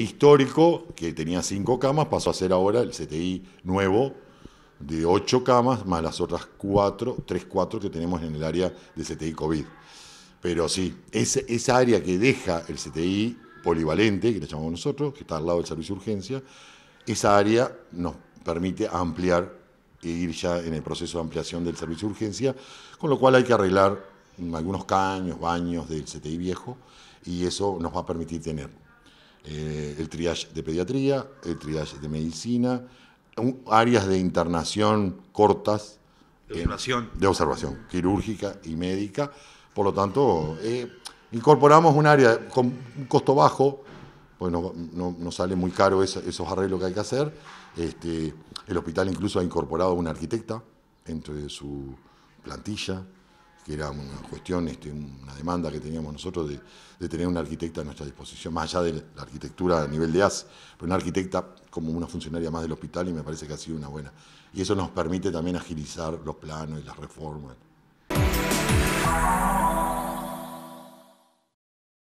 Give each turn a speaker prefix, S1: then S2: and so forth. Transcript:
S1: histórico, que tenía cinco camas, pasó a ser ahora el CTI nuevo de ocho camas, más las otras cuatro, tres, cuatro que tenemos en el área de CTI COVID. Pero sí, esa, esa área que deja el CTI polivalente, que le llamamos nosotros, que está al lado del servicio de urgencia, esa área nos permite ampliar e ir ya en el proceso de ampliación del servicio de urgencia, con lo cual hay que arreglar algunos caños, baños del CTI viejo, y eso nos va a permitir tener eh, el triage de pediatría, el triage de medicina, áreas de internación cortas. Eh, de observación. quirúrgica y médica. Por lo tanto, eh, incorporamos un área con un costo bajo, pues no, no, sale muy caro esos arreglos que hay que hacer. Este, el hospital incluso ha incorporado a una arquitecta entre su plantilla que era una cuestión, este, una demanda que teníamos nosotros de, de, tener una arquitecta a nuestra disposición, más allá de la arquitectura a nivel de AS, pero una arquitecta como una funcionaria más del hospital y me parece que ha sido una buena. Y eso nos permite también agilizar los planos y las reformas.